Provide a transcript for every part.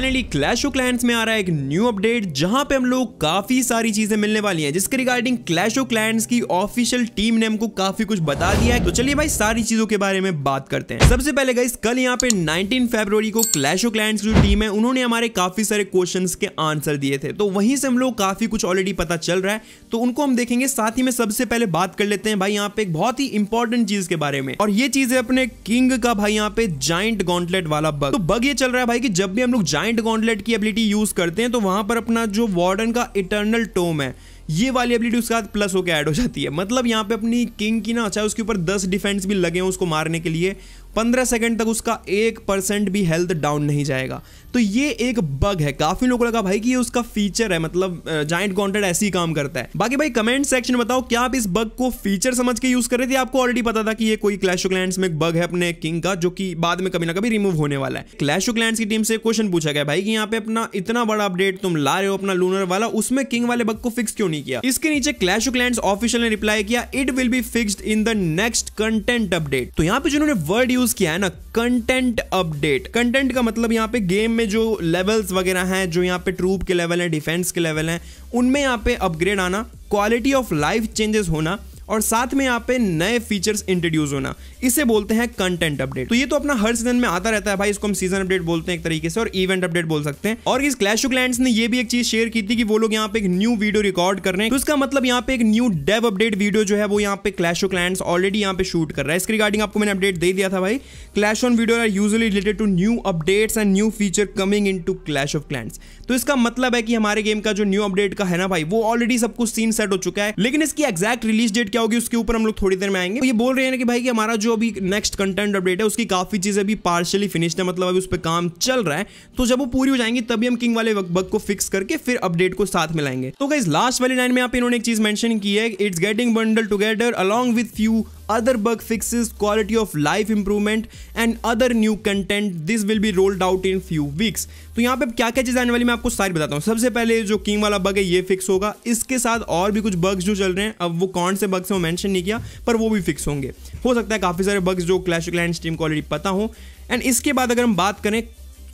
Finally clash of में आ रहा है एक न्यू अपडेट जहां पे हम लोग काफी सारी चीजें मिलने वाली हैं जिसके रिगार्डिंग क्लैश ऑफ की ऑफिशियल टीम ने हमको काफी कुछ बता दिया है तो चलिए भाई सारी चीजों के बारे में बात करते हैं सबसे पहले गाइस कल यहाँ पे 19 फरवरी को क्लैश ऑफ जो टीम है उन्होंने हमारे काफी सारे क्वेश्चन के आंसर दिए थे तो वहीं से हम लोग काफी कुछ ऑलरेडी पता चल रहा है तो उनको हम देखेंगे साथ ही में सबसे पहले बात कर लेते हैं भाई यहाँ पे एक बहुत ही इंपॉर्टेंट चीज के बारे में और ये चीज है अपने किंग का भाई यहाँ पे जाइंट गॉन्टलेट वाला बग तो बग ये चल रहा है भाई की जब भी हम लोग जॉइंट ज्वाइंट गॉन्डलेट की एबिलिटी यूज़ करते हैं तो वहां पर अपना जो वार्डन का इटर्नल टोम है ये वाली एबिलिटी उसके साथ प्लस होकर ऐड हो जाती है मतलब यहाँ पे अपनी किंग की ना अच्छा उसके ऊपर दस डिफेंस भी लगे हैं उसको मारने के लिए पंद्रह सेकेंड तक उसका एक परसेंट भी हेल्थ डाउन नहीं जाएगा तो ये एक बग है काफी लोगों लगा भाई कि ये उसका फीचर है मतलब जाइंट कॉन्टेंट ऐसे ही काम करता है बाकी भाई कमेंट सेक्शन में बताओ क्या आप इस बग को फीचर समझ के यूज कर रहे थे आपको ऑलरेडी पता था कि ये कोई क्लैश ऑफ क्लैंड्स में एक बग है अपने किंग का जो कि बाद में कभी ना कभी रिमूव होने वाला है क्लैश ऑफ क्लैंड्स की टीम से क्वेश्चन पूछा गया भाई कि यहाँ पे अपना इतना बड़ा अपडेट तुम ला रहे हो अपना लूनर वाला उसमें किंग वाले बग को फिक्स क्यों नहीं किया इसके नीचे क्लैश ऑफ क्लैंड्स ऑफिशियल ने रिप्लाई किया it will be fixed in the next content update तो यहाँ पे जिन्होंने वर्ड यूज किया है ना कंटेंट अपडेट कंटेंट का मतलब यहाँ पे गेम में जो लेवल्स वगैरह हैं जो यहाँ पे ट्रूप के लेवल हैं डिफेंस के लेवल हैं उनमें यहाँ पे अपग्रेड आना क्वालिटी ऑफ लाइफ चेंजेस होना और साथ में यहाँ पे नए फीचर्स इंट्रोड्यूस होना इसे बोलते हैं कंटेंट अपडेट तो ये तो अपना हर सीजन में आता रहता है भाई इसको हम सीजन अपडेट बोलते हैं एक तरीके से और इवेंट अपडेट बोल सकते हैं और इस क्लैश क्लैंड ने ये भी एक चीज शेयर की थी कि वो लोग यहाँ पे एक न्यू वीडियो रिकॉर्ड कर रहे हैं तो इसका मतलब यहाँ पे एक न्यू डेव अपडेट वीडियो जो है वो यहाँ पे क्लैश क्लैंड ऑलरेडी यहाँ पे शूट कर रहा है इसके रिगार्डिंग आपको मैंने अपडेट दे दिया था भाई Clash on video are usually related to new updates and new feature coming into Clash of Clans तो इसका मतलब है कि हमारे गेम का जो न्यू अपडेट का है ना भाई वो ऑलरेडी सब कुछ सीन सेट हो चुका है लेकिन इसकी एग्जैक्ट रिलीज डेट क्या क्या होगी उसके ऊपर हम लोग थोड़ी देर में आएंगे तो ये बोल रहे हैं कि भाई कि हमारा जो अभी नेक्स्ट कंटेंट अपडेट है उसकी काफी चीजें अभी पार्शली फिनिश है मतलब अभी उस पर काम चल रहा है तो जब वो पूरी हो जाएंगी तभी हम किंग वाले बग को फिक्स करके फिर अपडेट को साथ में लाएंगे तो गाइज लास्ट वाली लाइन में आप इन्होंने एक चीज मैंशन की है it's getting bundle together along with few other bug fixes, quality of life improvement and other new content. This will be rolled out in few weeks. तो यहाँ पे क्या क्या चीज़ आने वाली मैं आपको सारी बताता हूँ सबसे पहले जो किंग वाला बग है ये फिक्स होगा इसके साथ और भी कुछ बग्स जो चल रहे हैं अब वो कौन से बग्स हैं वो मेंशन नहीं किया पर वो भी फिक्स होंगे हो सकता है काफ़ी सारे बग्स जो क्लैश क्लैंड स्टीम को ऑलरेडी पता हो एंड इसके बाद अगर हम बात करें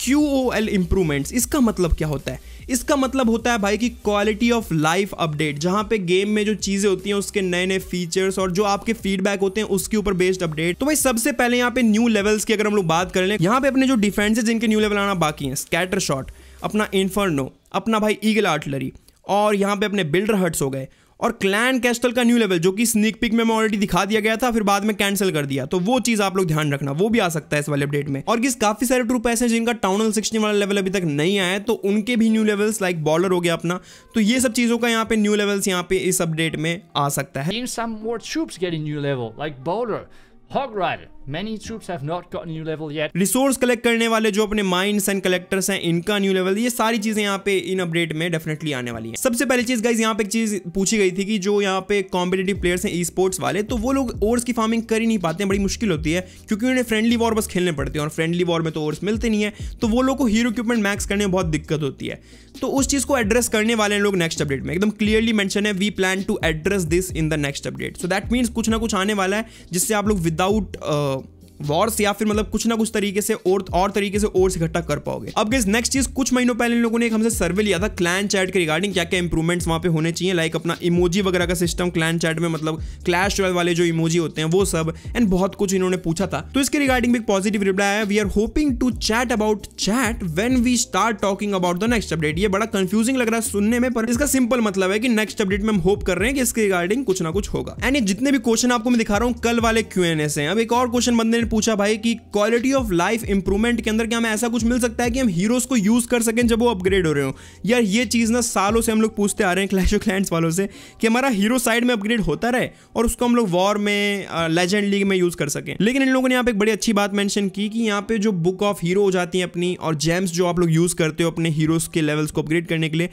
क्यू ओ एल इंप्रूवमेंट्स इसका मतलब क्या होता है इसका मतलब होता है भाई कि क्वालिटी ऑफ लाइफ अपडेट जहां पे गेम में जो चीज़ें होती हैं उसके नए नए फीचर्स और जो आपके फीडबैक होते हैं उसके ऊपर बेस्ड अपडेट तो भाई सबसे पहले यहाँ पे न्यू लेवल्स की अगर हम लोग बात कर लें यहाँ पे अपने जो डिफेंसेज जिनके न्यू लेवल आना बाकी है स्कैटर शॉट अपना इन्फर्नो अपना भाई ईगल आर्टलरी और यहाँ पे अपने बिल्डर हट्स हो गए और क्लैन कैस्टल का न्यू लेवल जो कि स्निक पिक में ऑलरेडी दिखा दिया गया था फिर बाद में कैंसिल कर दिया तो वो चीज आप लोग ध्यान रखना वो भी आ सकता है इस वाले अपडेट में और किस काफी सारे ट्रूप ऐसे जिनका टाउन हॉल वाला लेवल अभी तक नहीं आया तो उनके भी न्यू लेवल्स लाइक बॉलर हो गया अपना तो ये सब चीजों का यहाँ पे न्यू लेवल्स यहाँ पे इस अपडेट में आ सकता है Many troops have not got new level yet. resource collect करने वाले जो अपने mines and collectors हैं इनका new level ये सारी चीजें यहाँ पे इन अपडेट में definitely आने वाली है सबसे पहली चीज गाइज यहाँ पे एक चीज पूछी गई थी कि जो यहाँ पे कॉम्पिटेटिव players हैं ई स्पोर्ट्स वाले तो वो लोग ओर्स की फार्मिंग कर ही नहीं पाते हैं बड़ी मुश्किल होती है क्योंकि उन्हें फ्रेंडली वॉर बस खेलने पड़ते हैं और फ्रेंडली वॉर में तो ओर्स मिलते नहीं है तो वो लोग को मैक्स करने में बहुत दिक्कत होती है तो उस चीज को एड्रेस करने वाले हैं लोग नेक्स्ट अपडेट में एकदम क्लियरली मेंशन है we plan to address this in the next update so that means कुछ ना कुछ आने वाला है जिससे आप लोग विदाउट वॉर्स या फिर मतलब कुछ ना कुछ तरीके से और और तरीके से और इकट्ठा कर पाओगे अब गैस नेक्स्ट चीज कुछ महीनों पहले इन लोगों ने एक हमसे सर्वे लिया था क्लैन चैट के रिगार्डिंग क्या क्या इंप्रूवमेंट्स वहाँ पे होने चाहिए लाइक अपना इमोजी वगैरह का सिस्टम क्लैन चैट में मतलब क्लैश ट्वेल्व वाले जो इमोजी होते हैं वो सब एंड बहुत कुछ इन्होंने पूछा था तो इसके रिगार्डिंग भी पॉजिटिव रिप्लाई आया we are hoping to chat about chat when we start talking about the next update ये बड़ा कंफ्यूजिंग लग रहा है सुनने में पर इसका सिंपल मतलब है कि नेक्स्ट अपडेट में हम होप कर रहे हैं कि इसके रिगार्डिंग कुछ ना कुछ होगा एंड जितने भी क्वेश्चन आपको मैं दिखा रहा हूँ कल वाले क्यू एन एस है अब एक और क्वेश्चन बंदे ने पूछा भाई कि क्वालिटी ऑफ लाइफ इंप्रूवमेंट के अंदर क्या हमें ऐसा कुछ मिल सकता है कि हम हीरोज को यूज कर सकें जब वो अपग्रेड हो रहे हो यार ये चीज ना सालों से हम लोग पूछते आ रहे हैं क्लैश ऑफ क्लैंड वालों से कि हमारा हीरो साइड में अपग्रेड होता रहे और उसको हम लोग वॉर में लेजेंड लीग में यूज कर सकें लेकिन इन लोगों ने यहाँ पे एक बड़ी अच्छी बात मैंशन की कि यहाँ पे जो बुक ऑफ हीरो हो जाती है अपनी और जेम्स जो आप लोग यूज करते हो अपने हीरोज के लेवल्स को अपग्रेड करने के लिए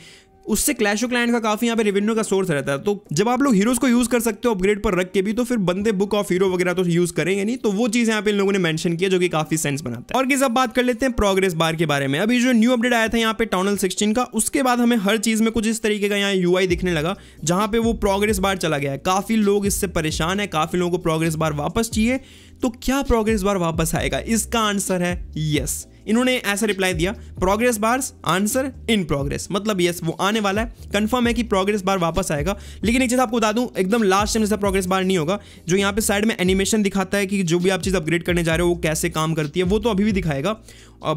उससे क्लैश ऑफ क्लाइंट का काफी यहाँ पे रेवेन्यू का सोर्स रहता है तो जब आप लोग हीरोज को यूज कर सकते हो अपग्रेड पर रख के भी तो फिर बंदे बुक ऑफ हीरो वगैरह तो यूज करेंगे नहीं तो वो चीज यहाँ पे इन लोगों ने मेंशन किया जो कि काफी सेंस बनाता है और किस अब बात कर लेते हैं प्रोग्रेस बार के बारे में अभी जो न्यू अपडेट आया था यहाँ पे टाउनल सिक्सटीन का उसके बाद हमें हर चीज में कुछ इस तरीके का यहाँ यू दिखने लगा जहाँ पे वो प्रोग्रेस बार चला गया है काफी लोग इससे परेशान है काफी लोगों को प्रोग्रेस बार वापस चाहिए तो क्या प्रोग्रेस बार वापस आएगा इसका आंसर है यस इन्होंने ऐसा रिप्लाई दिया progress bars answer in progress मतलब यस वो आने वाला है कंफर्म है कि प्रोग्रेस बार वापस आएगा लेकिन एक चीज़ आपको बता दूं एकदम लास्ट टाइम जैसा प्रोग्रेस बार नहीं होगा जो यहाँ पे साइड में एनिमेशन दिखाता है कि जो भी आप चीज़ अपग्रेड करने जा रहे हो वो कैसे काम करती है वो तो अभी भी दिखाएगा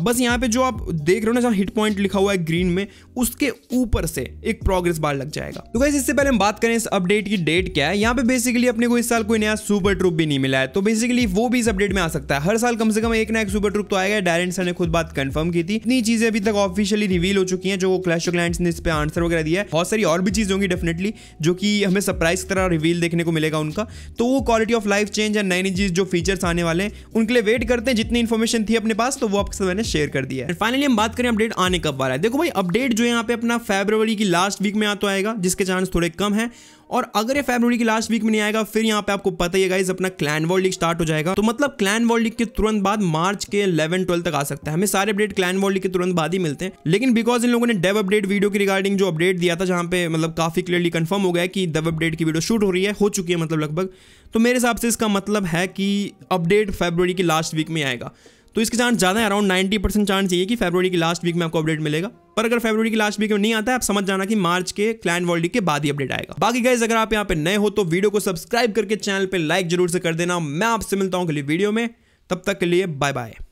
बस यहाँ पे जो आप देख रहे हो ना जहाँ हिट पॉइंट लिखा हुआ है ग्रीन में उसके ऊपर से एक प्रोग्रेस बार लग जाएगा तो गाइज इससे पहले हम बात करें इस अपडेट की डेट क्या है यहाँ पे बेसिकली अपने को इस साल कोई नया सुपर ट्रूप भी नहीं मिला है तो बेसिकली वो भी इस अपडेट में आ सकता है हर साल कम से कम एक ना एक सुपर ट्रूप तो आएगा डायरेंट सर ने खुद बात कंफर्म की थी इतनी चीजें अभी तक ऑफिशियली रिवील हो चुकी है जो क्लैश ऑफ क्लाइंट्स ने इस पर आंसर वगैरह दिया है बहुत सारी और भी चीजें होंगी डेफिनेटली जो कि हमें सरप्राइज की तरह रिवील देखने को मिलेगा उनका तो वो quality of life change and नई नई चीज जो फीचर्स आने वाले हैं उनके लिए वेट करते हैं जितनी इन्फॉर्मेशन थी अपने पास तो वो आपके साथ मैंने शेयर कर दिया है फाइनली हम बात करें अपडेट आने कब वाला है देखो भाई अपडेट जो यहाँ पे अपना फेब्रवरी की लास्ट वीक में आ तो आएगा जिसके चांस थोड़े कम है और अगर ये फेब्रवरी की लास्ट वीक में नहीं आएगा फिर यहाँ पे आपको पता ही है इस अपना क्लैन वर्ल्ड लीग स्टार्ट हो जाएगा तो मतलब क्लैन वर्ल्ड लीग के तुरंत बाद मार्च के 11 12 तक आ सकता है हमें सारे अपडेट क्लैन वर्ल्ड लीग के तुरंत बाद ही मिलते हैं लेकिन बिकॉज इन लोगों ने डेव अपडेट वीडियो की रिगार्डिंग जो अपडेट दिया था जहाँ पे मतलब काफी क्लियरली कन्फर्म हो गया कि डेव अपडेट की वीडियो शूट हो रही है हो चुकी है मतलब लगभग तो मेरे हिसाब से इसका मतलब है कि अपडेट फेब्रवरी की लास्ट वीक में आएगा तो इसके चांस ज़्यादा है अराउंड नाइन्टी परसेंट चांस चाहिए कि फेब्रवरी की लास्ट वीक में आपको अपडेट मिलेगा पर अगर फेब्रवरी की लास्ट वीक में नहीं आता है आप समझ जाना कि मार्च के क्लाइन वर्ल्ड के बाद ही अपडेट आएगा बाकी गाइज अगर आप यहाँ पे नए हो तो वीडियो को सब्सक्राइब करके चैनल पर लाइक जरूर से कर देना मैं आपसे मिलता हूँ अगली वीडियो में तब तक के लिए बाय बाय